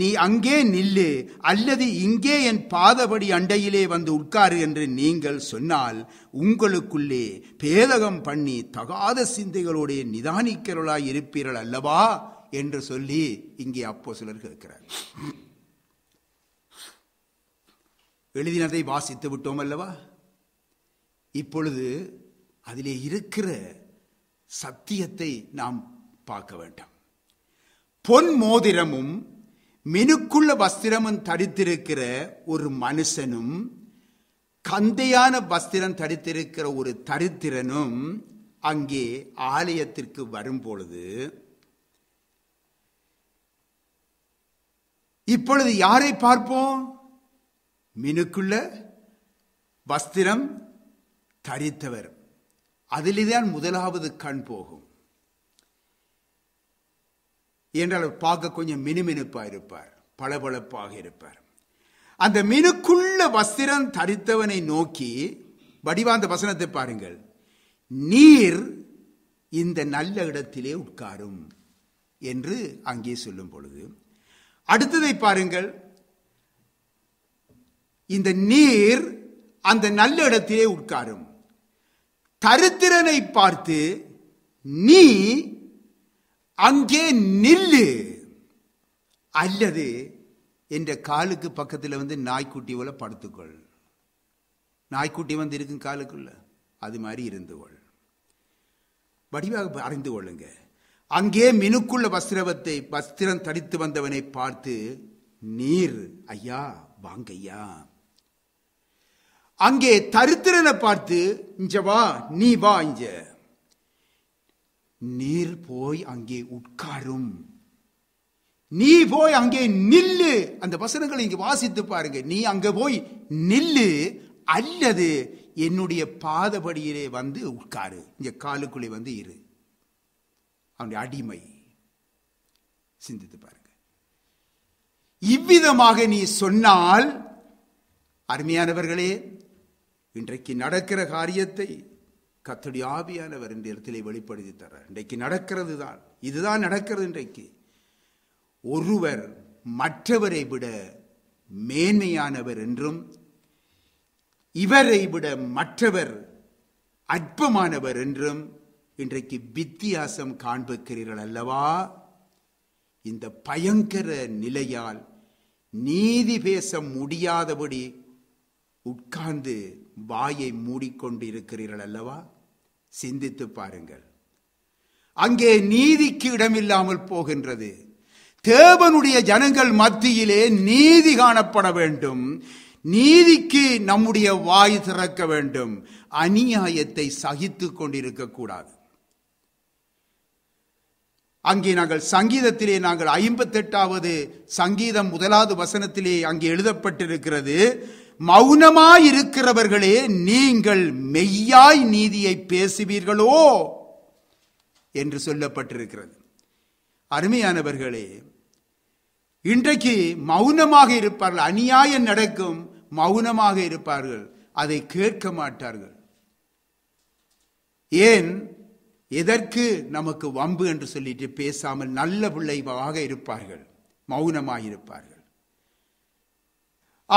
நீ அங்கே நில்லு அல்லது இங்கே என் பாதபடி அண்டையிலே வந்து உட்காரு என்று நீங்கள் சொன்னால் உங்களுக்குள்ளே பேதகம் பண்ணி தகாத சிந்தைகளுடைய நிதானிக்கிறவளாய் இருப்பீர்கள் அல்லவா என்று சொல்லி இங்கே அப்போ சிலர் கேட்கிறார் எழுதினதை வாசித்து விட்டோம் அல்லவா இப்பொழுது அதிலே இருக்கிற சத்தியத்தை நாம் பார்க்க வேண்டும் பொன் மோதிரமும் மினுக்குள்ள வஸ்திரமும் தடித்திருக்கிற ஒரு மனுஷனும் கந்தையான வஸ்திரம் தடித்திருக்கிற ஒரு தரித்திரனும் அங்கே ஆலயத்திற்கு வரும் பொழுது இப்பொழுது யாரை பார்ப்போம் மினுக்குள்ள வஸ்திரம் தரித்தவர் அதிலேதான் முதலாவது கண் போகும் என்றால் பார்க்க கொஞ்சம் மினுமினுப்பாக இருப்பார் பளபளப்பாக இருப்பார் அந்த மினுக்குள்ள வஸ்திரம் தரித்தவனை நோக்கி வடிவாந்த வசனத்தை பாருங்கள் நீர் இந்த நல்ல இடத்திலே உட்காரும் என்று அங்கே சொல்லும் பொழுது அடுத்ததை பாருங்கள் இந்த நீர் அந்த நல்ல இடத்திலே உட்காரும் தரித்திரனை பார்த்து நீ அங்கே நில்லு அல்லது என்ற காலுக்கு பக்கத்தில் வந்து நாய்க்குட்டி போல படுத்துக்கொள் நாய்க்குட்டி வந்து இருக்கும் காலுக்குள்ள அது மாதிரி இருந்துகொள் வடிவாக அறிந்து கொள்ளுங்க அங்கே மினுக்குள்ள வஸ்திரவத்தை வஸ்திரம் தடித்து வந்தவனை பார்த்து நீர் ஐயா வாங்கய்யா அங்கே தரித்திரனை பார்த்து இஞ்ச வா நீ வா இஞ்ச நீர் போய் அங்கே உட்காரும் நீ போய் அங்கே நில்லு அந்த வசனங்களை இங்க வாசித்து பாருங்க நீ அங்க போய் நில்லு அல்லது என்னுடைய பாதபடியிலே வந்து உட்காரு இங்க காலுக்குள்ளே வந்து இரு அவனுடைய அடிமை சிந்தித்து பாருங்க இவ்விதமாக நீ சொன்னால் அருமையானவர்களே இன்றைக்கு நடக்கிற காரியத்தை கத்தடி ஆவியானவர் இந்த இடத்திலே வெளிப்படுத்தி தர இன்றைக்கு நடக்கிறது தான் இதுதான் நடக்கிறது இன்றைக்கு ஒருவர் மற்றவரை விட மேன்மையானவர் என்றும் இவரை விட மற்றவர் அற்பமானவர் என்றும் இன்றைக்கு வித்தியாசம் காண்பிக்கிறீர்கள் அல்லவா இந்த பயங்கர நிலையால் நீதி பேச முடியாதபடி உட்கார்ந்து வாயை மூடிக்கொண்டிருக்கிறீர்கள் அல்லவா சிந்தித்து பாருங்கள் அங்கே நீதிக்கு இடமில்லாமல் போகின்றது தேவனுடைய ஜனங்கள் மத்தியிலே நீதி காணப்பட வேண்டும் நீதிக்கு நம்முடைய வாய் திறக்க வேண்டும் அநியாயத்தை சகித்து கொண்டிருக்க கூடாது அங்கே நாங்கள் சங்கீதத்திலே நாங்கள் ஐம்பத்தெட்டாவது சங்கீதம் முதலாவது வசனத்திலே அங்கே எழுதப்பட்டிருக்கிறது மௌனமாயிருக்கிறவர்களே நீங்கள் மெய்யாய் நீதியை பேசுவீர்களோ என்று சொல்லப்பட்டிருக்கிறது அருமையானவர்களே இன்றைக்கு மௌனமாக இருப்பார்கள் அநியாயம் நடக்கும் மௌனமாக இருப்பார்கள் அதை கேட்க மாட்டார்கள் ஏன் எதற்கு நமக்கு வம்பு என்று சொல்லிட்டு பேசாமல் நல்ல பிள்ளைவாக இருப்பார்கள் மௌனமாக இருப்பார்கள்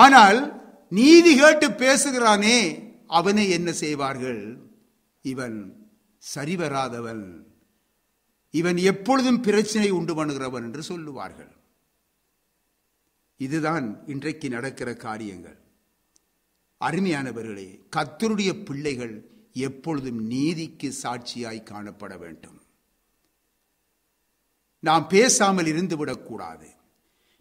ஆனால் நீதி கேட்டு பேசுகிறானே அவனை என்ன செய்வார்கள் இவன் சரிவராதவன் இவன் எப்பொழுதும் பிரச்சனை உண்டு பண்ணுகிறவன் என்று சொல்லுவார்கள் இதுதான் இன்றைக்கு நடக்கிற காரியங்கள் அருமையானவர்களே கத்தருடைய பிள்ளைகள் எப்பொழுதும் நீதிக்கு சாட்சியாய் காணப்பட வேண்டும் நாம் பேசாமல் இருந்துவிடக்கூடாது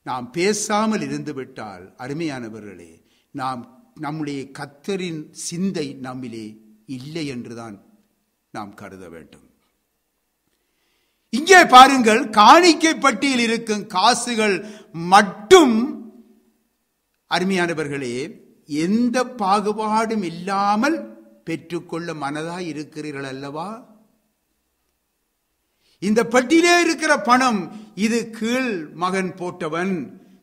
நாம் பேசாமல் இருந்துவிட்டால் அருமையானவர்களே நாம் நம்முடைய கத்தரின் சிந்தை நம்மிலே இல்லை என்றுதான் நாம் கருத வேண்டும் இங்கே பாருங்கள் காணிக்கை பட்டியில் இருக்கும் காசுகள் மட்டும் அருமையானவர்களே எந்த பாகுபாடும் இல்லாமல் பெற்றுக்கொள்ள மனதாய் இருக்கிறீர்கள் அல்லவா இந்த பட்டியிலே இருக்கிற பணம் இது கீழ் மகன் போட்டவன்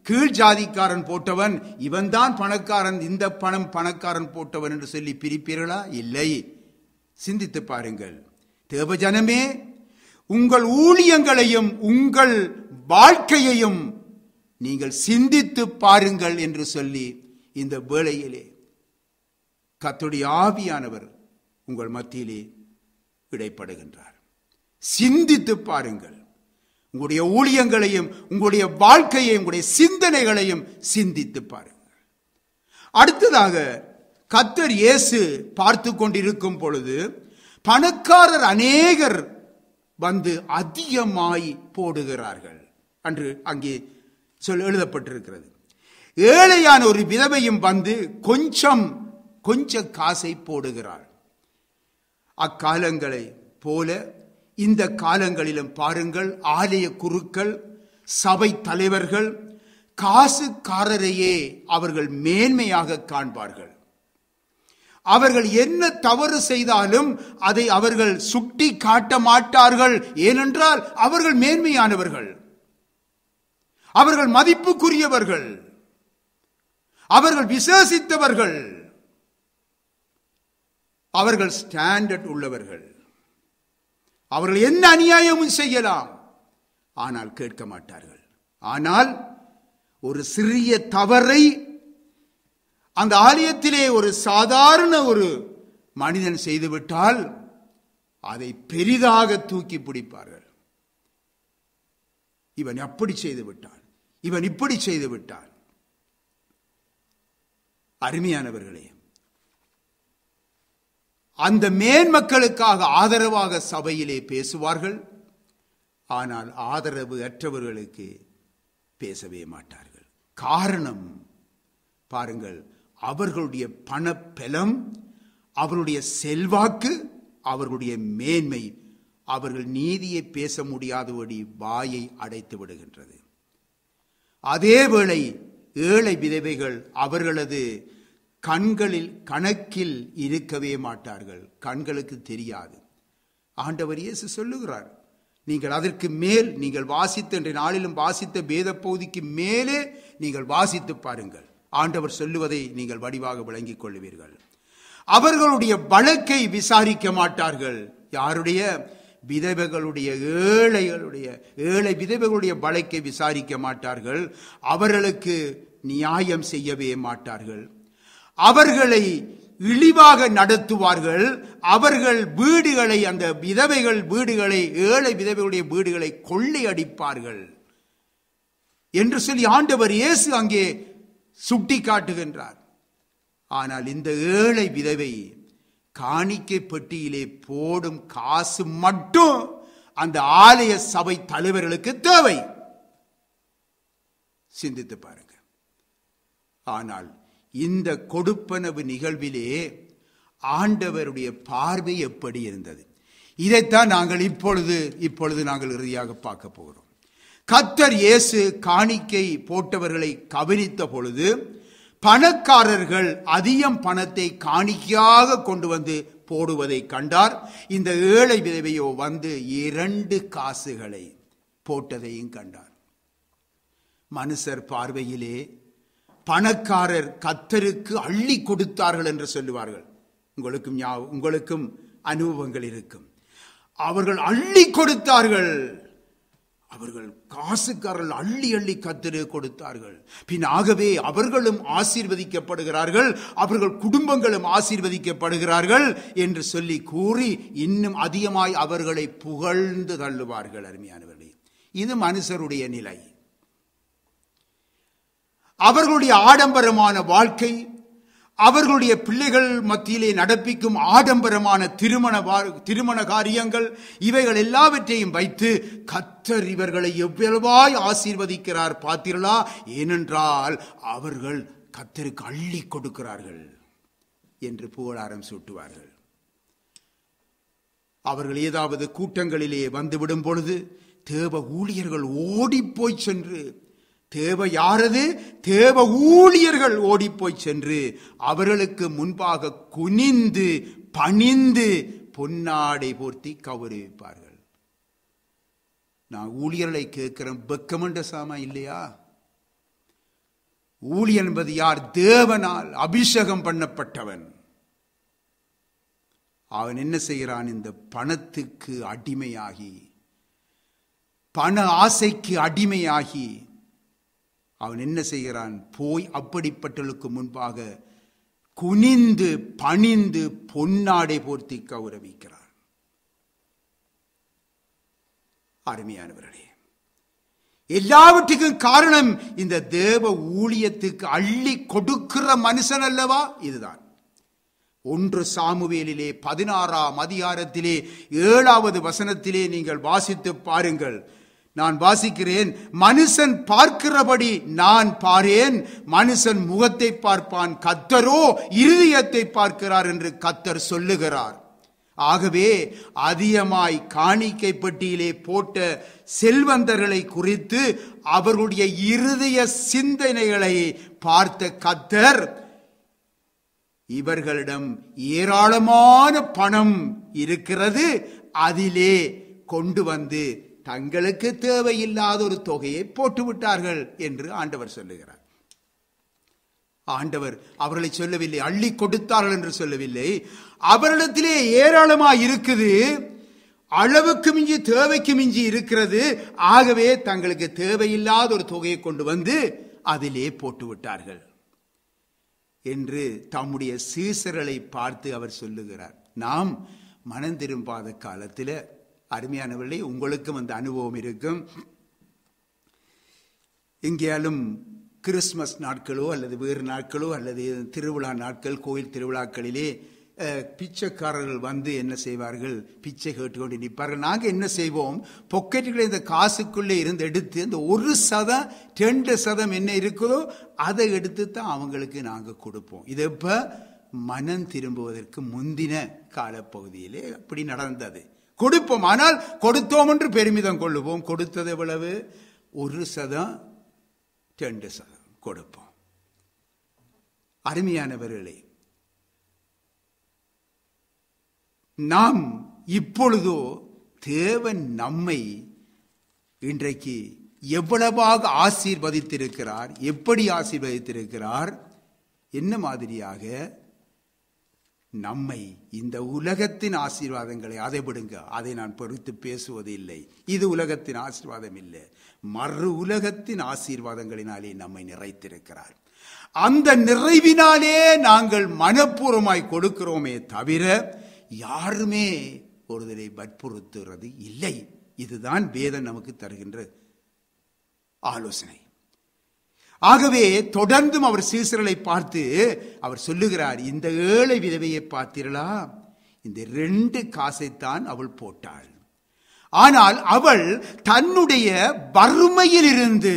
கீழ் ஜாதிக்காரன் போட்டவன் இவன்தான் பணக்காரன் இந்த பணம் பணக்காரன் போட்டவன் என்று சொல்லி பிரிப்பீர்களா இல்லை சிந்தித்து பாருங்கள் தேவஜனமே உங்கள் ஊழியங்களையும் உங்கள் வாழ்க்கையையும் நீங்கள் சிந்தித்து பாருங்கள் என்று சொல்லி இந்த வேளையிலே கத்துடைய ஆவியானவர் உங்கள் மத்தியிலே இடைப்படுகின்றார் சிந்தித்து பாருங்கள் உங்களுடைய ஊழியங்களையும் உங்களுடைய வாழ்க்கையையும் உங்களுடைய சிந்தனைகளையும் சிந்தித்து பாருங்கள் அடுத்ததாக கத்தர் இயேசு பார்த்து கொண்டிருக்கும் பொழுது பணக்காரர் அநேகர் வந்து அதிகமாய் போடுகிறார்கள் என்று அங்கே சொல் எழுதப்பட்டிருக்கிறது ஏழையான ஒரு விதவையும் வந்து கொஞ்சம் கொஞ்ச காசை போடுகிறார் அக்காலங்களை போல இந்த காலங்களிலும் பாருங்கள் ஆலய குருக்கள் சபை தலைவர்கள் காசுக்காரரையே அவர்கள் மேன்மையாக காண்பார்கள் அவர்கள் என்ன தவறு செய்தாலும் அதை அவர்கள் சுட்டி காட்ட மாட்டார்கள் ஏனென்றால் அவர்கள் மேன்மையானவர்கள் அவர்கள் மதிப்புக்குரியவர்கள் அவர்கள் விசேஷித்தவர்கள் அவர்கள் ஸ்டாண்டர்ட் உள்ளவர்கள் அவர்கள் எந்த அநியாயமும் செய்யலாம் ஆனால் கேட்க மாட்டார்கள் ஆனால் ஒரு சிறிய தவறை அந்த ஆலயத்திலே ஒரு சாதாரண ஒரு மனிதன் செய்துவிட்டால் அதை பெரிதாக தூக்கி பிடிப்பார்கள் இவன் அப்படி செய்து விட்டான் இவன் இப்படி செய்து விட்டான் அருமையானவர்களே அந்த மேன்மக்களுக்காக ஆதரவாக சபையிலே பேசுவார்கள் ஆனால் ஆதரவு அற்றவர்களுக்கு பேசவே மாட்டார்கள் காரணம் பாருங்கள் அவர்களுடைய பணப்பெலம் அவருடைய செல்வாக்கு அவர்களுடைய மேன்மை அவர்கள் நீதியை பேச முடியாதபடி வாயை அடைத்து விடுகின்றது அதேவேளை ஏழை விதவைகள் அவர்களது கண்களில் கணக்கில் இருக்கவே மாட்டார்கள் கண்களுக்கு தெரியாது ஆண்டவர் இயேசு சொல்லுகிறார் நீங்கள் அதற்கு மேல் நீங்கள் வாசித்த என்ற நாளிலும் வாசித்த பேத பகுதிக்கு மேலே நீங்கள் வாசித்து பாருங்கள் ஆண்டவர் சொல்லுவதை நீங்கள் வடிவாக விளங்கிக் கொள்வீர்கள் அவர்களுடைய வழக்கை விசாரிக்க மாட்டார்கள் யாருடைய விதவைகளுடைய ஏழைகளுடைய ஏழை விதவைகளுடைய வழக்கை விசாரிக்க மாட்டார்கள் அவர்களுக்கு நியாயம் செய்யவே மாட்டார்கள் அவர்களை இழிவாக நடத்துவார்கள் அவர்கள் வீடுகளை அந்த விதவைகள் வீடுகளை ஏழை விதவைகளுடைய வீடுகளை கொள்ளை அடிப்பார்கள் என்று சொல்லி ஆண்டவர் இயேசு அங்கே சுட்டி காட்டுகின்றார் ஆனால் இந்த ஏழை விதவை காணிக்கை பெட்டியிலே போடும் காசு மட்டும் அந்த ஆலய சபை தலைவர்களுக்கு தேவை சிந்தித்து பாருங்க ஆனால் இந்த கொடுப்பனவு நிகழ்விலே ஆண்டவருடைய பார்வை எப்படி இருந்தது இதைத்தான் நாங்கள் இப்பொழுது இப்பொழுது நாங்கள் இறுதியாக பார்க்க போகிறோம் கத்தர் இயேசு காணிக்கை போட்டவர்களை கவனித்த பொழுது பணக்காரர்கள் அதிகம் பணத்தை காணிக்கையாக கொண்டு வந்து போடுவதை கண்டார் இந்த ஏழை விதவையோ வந்து இரண்டு காசுகளை போட்டதையும் கண்டார் மனுஷர் பார்வையிலே பணக்காரர் கத்தருக்கு அள்ளி கொடுத்தார்கள் என்று சொல்லுவார்கள் உங்களுக்கும் உங்களுக்கும் அனுபவங்கள் இருக்கும் அவர்கள் அள்ளி கொடுத்தார்கள் அவர்கள் காசுக்காரர்கள் அள்ளி அள்ளி கத்திர கொடுத்தார்கள் பின் ஆகவே அவர்களும் ஆசீர்வதிக்கப்படுகிறார்கள் அவர்கள் குடும்பங்களும் ஆசீர்வதிக்கப்படுகிறார்கள் என்று சொல்லி கூறி இன்னும் அதிகமாய் அவர்களை புகழ்ந்து தள்ளுவார்கள் அருமையானவர்களே இது மனுஷருடைய நிலை அவர்களுடைய ஆடம்பரமான வாழ்க்கை அவர்களுடைய பிள்ளைகள் மத்தியிலே நடப்பிக்கும் ஆடம்பரமான திருமண திருமண காரியங்கள் இவைகள் எல்லாவற்றையும் வைத்து கத்தர் இவர்களை எவ்வளவாய் ஆசீர்வதிக்கிறார் பார்த்தீர்களா ஏனென்றால் அவர்கள் கத்தருக்கு அள்ளி கொடுக்கிறார்கள் என்று புகழாரம் சூட்டுவார்கள் அவர்கள் ஏதாவது கூட்டங்களிலே வந்துவிடும் பொழுது தேவ ஊழியர்கள் ஓடிப்போய் சென்று தேவ யாரது தேவ ஊழியர்கள் ஓடிப்போய் சென்று அவர்களுக்கு முன்பாக குனிந்து பணிந்து பொன்னாடை போர்த்தி கௌரவிப்பார்கள் நான் ஊழியர்களை கேட்கிறேன் பெக்கமண்ட சாமா இல்லையா ஊழியர் என்பது யார் தேவனால் அபிஷேகம் பண்ணப்பட்டவன் அவன் என்ன செய்கிறான் இந்த பணத்துக்கு அடிமையாகி பண ஆசைக்கு அடிமையாகி அவன் என்ன செய்கிறான் போய் அப்படிப்பட்டவளுக்கு முன்பாக குனிந்து பணிந்து பொன்னாடை போர்த்தி கௌரவிக்கிறான் அருமையானவர்களே எல்லாவற்றுக்கும் காரணம் இந்த தேவ ஊழியத்துக்கு அள்ளி கொடுக்கிற மனுஷன் அல்லவா இதுதான் ஒன்று சாமுவேலிலே பதினாறாம் அதிகாரத்திலே ஏழாவது வசனத்திலே நீங்கள் வாசித்து பாருங்கள் நான் வாசிக்கிறேன் மனுஷன் பார்க்கிறபடி நான் பாரேன் மனுஷன் முகத்தை பார்ப்பான் கத்தரோ இருதயத்தை பார்க்கிறார் என்று கத்தர் சொல்லுகிறார் ஆகவே அதிகமாய் காணிக்கை பட்டியலே போட்ட செல்வந்தர்களை குறித்து அவர்களுடைய இருதய சிந்தனைகளை பார்த்த கத்தர் இவர்களிடம் ஏராளமான பணம் இருக்கிறது அதிலே கொண்டு வந்து தங்களுக்கு தேவையில்லாத ஒரு தொகையை போட்டுவிட்டார்கள் என்று ஆண்டவர் சொல்லுகிறார் ஆண்டவர் அவர்களை சொல்லவில்லை அள்ளி கொடுத்தார்கள் என்று சொல்லவில்லை அவரிடத்திலே ஏராளமாக இருக்குது அளவுக்கு மிஞ்சி தேவைக்கு மிஞ்சி இருக்கிறது ஆகவே தங்களுக்கு தேவையில்லாத ஒரு தொகையை கொண்டு வந்து அதிலே போட்டு விட்டார்கள் என்று தம்முடைய சீசர்களை பார்த்து அவர் சொல்லுகிறார் நாம் மனம் திரும்பாத காலத்தில் அருமையானவர்களே உங்களுக்கும் அந்த அனுபவம் இருக்கும் எங்கேயாலும் கிறிஸ்மஸ் நாட்களோ அல்லது வேறு நாட்களோ அல்லது திருவிழா நாட்கள் கோயில் திருவிழாக்களிலே பிச்சைக்காரர்கள் வந்து என்ன செய்வார்கள் பிச்சை கேட்டுக்கொண்டு நிற்பார்கள் நாங்கள் என்ன செய்வோம் பொக்கெட்டுகளை இந்த காசுக்குள்ளே இருந்து எடுத்து இந்த ஒரு சதம் ரெண்டு சதம் என்ன இருக்குதோ அதை எடுத்து தான் அவங்களுக்கு நாங்கள் கொடுப்போம் இது இப்போ மனம் திரும்புவதற்கு முந்தின காலப்பகுதியிலே அப்படி நடந்தது கொடுப்போம் ஆனால் கொடுத்தோம் என்று பெருமிதம் கொள்ளுவோம் கொடுத்தது எவ்வளவு ஒரு சதம் ரெண்டு சதம் கொடுப்போம் அருமையானவர்களே நாம் இப்பொழுதோ தேவன் நம்மை இன்றைக்கு எவ்வளவாக ஆசீர்வதித்திருக்கிறார் எப்படி ஆசீர்வதித்திருக்கிறார் என்ன மாதிரியாக நம்மை இந்த உலகத்தின் ஆசீர்வாதங்களை அதை விடுங்க அதை நான் பொறுத்து பேசுவது இல்லை இது உலகத்தின் ஆசீர்வாதம் இல்லை மறு உலகத்தின் ஆசீர்வாதங்களினாலே நம்மை நிறைத்திருக்கிறார் அந்த நிறைவினாலே நாங்கள் மனப்பூர்வமாய் கொடுக்கிறோமே தவிர யாருமே ஒருதலை வற்புறுத்துறது இல்லை இதுதான் வேதம் நமக்கு தருகின்ற ஆலோசனை ஆகவே தொடர்ந்தும் அவர் சீசர்களை பார்த்து அவர் சொல்லுகிறார் இந்த ஏழை விதவையை பார்த்தீர்களா இந்த ரெண்டு காசைத்தான் அவள் போட்டாள் ஆனால் அவள் தன்னுடைய வறுமையில் இருந்து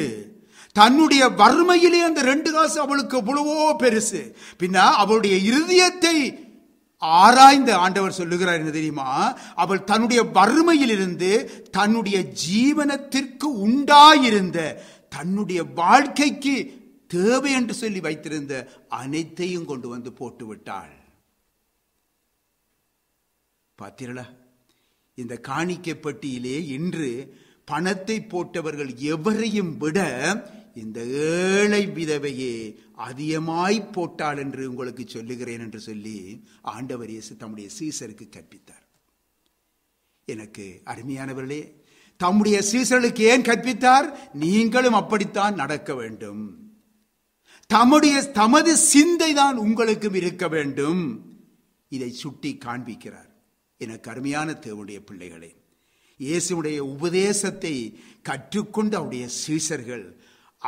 தன்னுடைய வறுமையிலே அந்த ரெண்டு காசு அவளுக்கு எவ்வளவோ பெருசு பின்னா அவளுடைய இருதயத்தை ஆராய்ந்த ஆண்டவர் சொல்லுகிறார் என்ன தெரியுமா அவள் தன்னுடைய வறுமையில் இருந்து தன்னுடைய ஜீவனத்திற்கு உண்டாயிருந்த தன்னுடைய வாழ்க்கைக்கு தேவை என்று சொல்லி வைத்திருந்த அனைத்தையும் கொண்டு வந்து போட்டு விட்டாள் பார்த்தீர்களா இந்த காணிக்கப்பட்டியிலே இன்று பணத்தை போட்டவர்கள் எவரையும் விட இந்த ஏழை விதவையே அதிகமாய் போட்டாள் என்று உங்களுக்கு சொல்லுகிறேன் என்று சொல்லி ஆண்டவர் இயேசு தம்முடைய சீசருக்கு கற்பித்தார் எனக்கு அருமையானவர்களே தம்முடைய சீசர்களுக்கு ஏன் கற்பித்தார் நீங்களும் அப்படித்தான் நடக்க வேண்டும் தம்முடைய தமது சிந்தை தான் உங்களுக்கும் இருக்க வேண்டும் இதை சுட்டி காண்பிக்கிறார் என கருமையான தேவனுடைய பிள்ளைகளே இயேசுடைய உபதேசத்தை கற்றுக்கொண்டு அவருடைய சீசர்கள்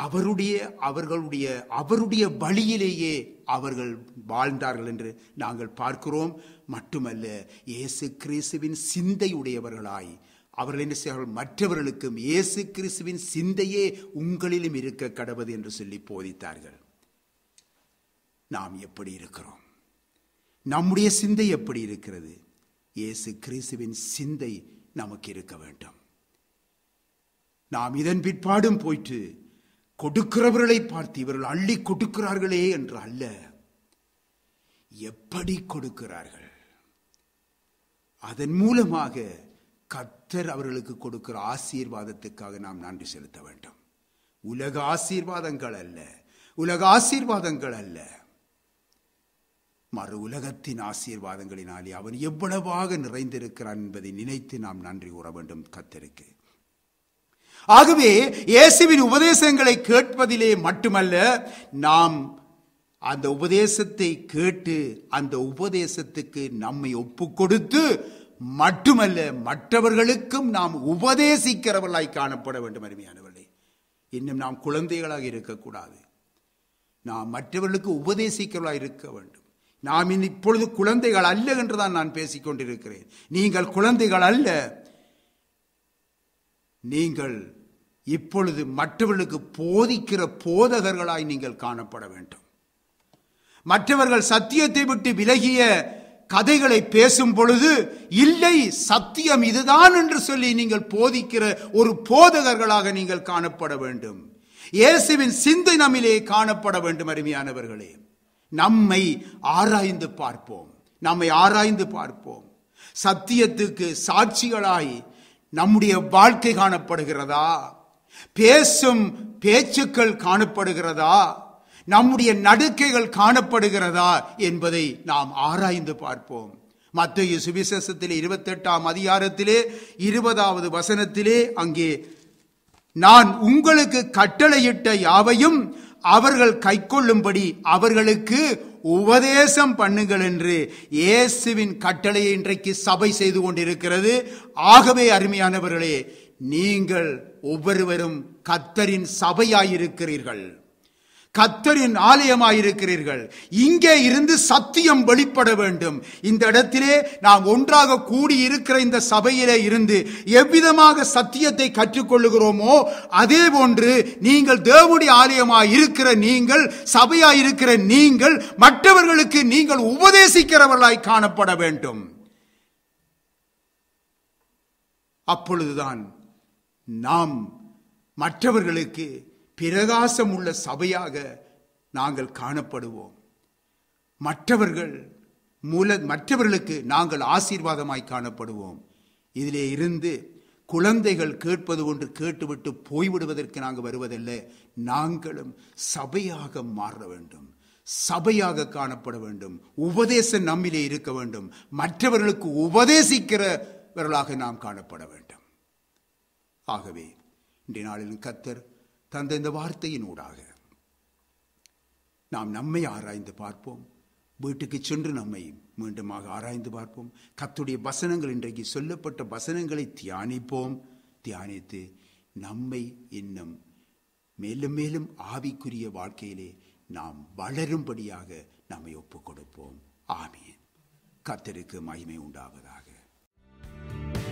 அவருடைய அவர்களுடைய அவருடைய வழியிலேயே அவர்கள் வாழ்ந்தார்கள் என்று நாங்கள் பார்க்கிறோம் மட்டுமல்ல இயேசு கிறிஸ்துவின் சிந்தையுடையவர்களாய் அவர்கள் என்ன செய்வார்கள் மற்றவர்களுக்கும் இயேசு கிறிஸ்துவின் சிந்தையே உங்களிலும் இருக்க கடவுது என்று சொல்லி போதித்தார்கள் நாம் எப்படி இருக்கிறோம் நம்முடைய சிந்தை எப்படி இருக்கிறது இயேசு கிறிஸ்துவின் சிந்தை நமக்கு இருக்க வேண்டும் நாம் இதன் பிற்பாடும் போயிட்டு கொடுக்கிறவர்களை பார்த்து இவர்கள் அள்ளி கொடுக்கிறார்களே என்று அல்ல எப்படி கொடுக்கிறார்கள் அதன் மூலமாக கத்தர் அவர்களுக்கு கொடுக்கிற ஆசீர்வாதத்துக்காக நாம் நன்றி செலுத்த வேண்டும் உலக ஆசீர்வாதங்கள் அல்ல உலக ஆசீர்வாதங்கள் அல்ல மறு உலகத்தின் ஆசீர்வாதங்களினாலே அவன் எவ்வளவாக நிறைந்திருக்கிறான் என்பதை நினைத்து நாம் நன்றி கூற வேண்டும் கத்தருக்கு ஆகவே இயேசுவின் உபதேசங்களை கேட்பதிலே மட்டுமல்ல நாம் அந்த உபதேசத்தை கேட்டு அந்த உபதேசத்துக்கு நம்மை ஒப்பு கொடுத்து மட்டுமல்ல மற்றவர்களுக்கும் நாம் உபதேசிக்கிறவர்களாய் காணப்பட வேண்டும் அருமையானவர்களே இன்னும் நாம் குழந்தைகளாக இருக்கக்கூடாது நாம் மற்றவர்களுக்கு உபதேசிக்கிறவர்களாக இருக்க வேண்டும் நாம் இனி இப்பொழுது குழந்தைகள் அல்ல என்றுதான் நான் பேசிக்கொண்டிருக்கிறேன் நீங்கள் குழந்தைகள் அல்ல நீங்கள் இப்பொழுது மற்றவர்களுக்கு போதிக்கிற போதகர்களாய் நீங்கள் காணப்பட வேண்டும் மற்றவர்கள் சத்தியத்தை விட்டு விலகிய கதைகளை பேசும் பொழுது இல்லை சத்தியம் இதுதான் என்று சொல்லி நீங்கள் போதிக்கிற ஒரு போதகர்களாக நீங்கள் காணப்பட வேண்டும் இயேசுவின் சிந்தை நம்மிலே காணப்பட வேண்டும் அருமையானவர்களே நம்மை ஆராய்ந்து பார்ப்போம் நம்மை ஆராய்ந்து பார்ப்போம் சத்தியத்துக்கு சாட்சிகளாய் நம்முடைய வாழ்க்கை காணப்படுகிறதா பேசும் பேச்சுக்கள் காணப்படுகிறதா நம்முடைய நடுக்கைகள் காணப்படுகிறதா என்பதை நாம் ஆராய்ந்து பார்ப்போம் மத்திய சுவிசேஷத்தில் இருபத்தெட்டாம் அதிகாரத்திலே இருபதாவது வசனத்திலே அங்கே நான் உங்களுக்கு கட்டளையிட்ட யாவையும் அவர்கள் கைக்கொள்ளும்படி அவர்களுக்கு உபதேசம் பண்ணுங்கள் என்று இயேசுவின் கட்டளையை இன்றைக்கு சபை செய்து கொண்டிருக்கிறது ஆகவே அருமையானவர்களே நீங்கள் ஒவ்வொருவரும் கத்தரின் சபையாயிருக்கிறீர்கள் கத்தரின் ஆலயமாயிருக்கிறீர்கள் இங்கே இருந்து சத்தியம் வெளிப்பட வேண்டும் இந்த இடத்திலே நாம் ஒன்றாக கூடி இருக்கிற இந்த சபையிலே இருந்து எவ்விதமாக சத்தியத்தை கற்றுக்கொள்ளுகிறோமோ அதே போன்று நீங்கள் தேவடி ஆலயமாக இருக்கிற நீங்கள் சபையாக இருக்கிற நீங்கள் மற்றவர்களுக்கு நீங்கள் உபதேசிக்கிறவர்களாய் காணப்பட வேண்டும் அப்பொழுதுதான் நாம் மற்றவர்களுக்கு பிரகாசம் உள்ள சபையாக நாங்கள் காணப்படுவோம் மற்றவர்கள் மூல மற்றவர்களுக்கு நாங்கள் ஆசீர்வாதமாய் காணப்படுவோம் இதிலே இருந்து குழந்தைகள் கேட்பது ஒன்று கேட்டுவிட்டு போய்விடுவதற்கு நாங்கள் வருவதில்லை நாங்களும் சபையாக மாற வேண்டும் சபையாக காணப்பட வேண்டும் உபதேசம் நம்மிலே இருக்க வேண்டும் மற்றவர்களுக்கு உபதேசிக்கிறவர்களாக நாம் காணப்பட வேண்டும் ஆகவே இன்றைய நாளில் கத்தர் தந்த இந்த ஊடாக நாம் நம்மை ஆராய்ந்து பார்ப்போம் வீட்டுக்கு சென்று நம்மை மீண்டுமாக ஆராய்ந்து பார்ப்போம் கத்துடைய வசனங்கள் இன்றைக்கு சொல்லப்பட்ட வசனங்களை தியானிப்போம் தியானித்து நம்மை இன்னும் மேலும் மேலும் ஆவிக்குரிய வாழ்க்கையிலே நாம் வளரும்படியாக நம்மை ஒப்புக் கொடுப்போம் ஆமியன் கத்தருக்கு மகிமை உண்டாவதாக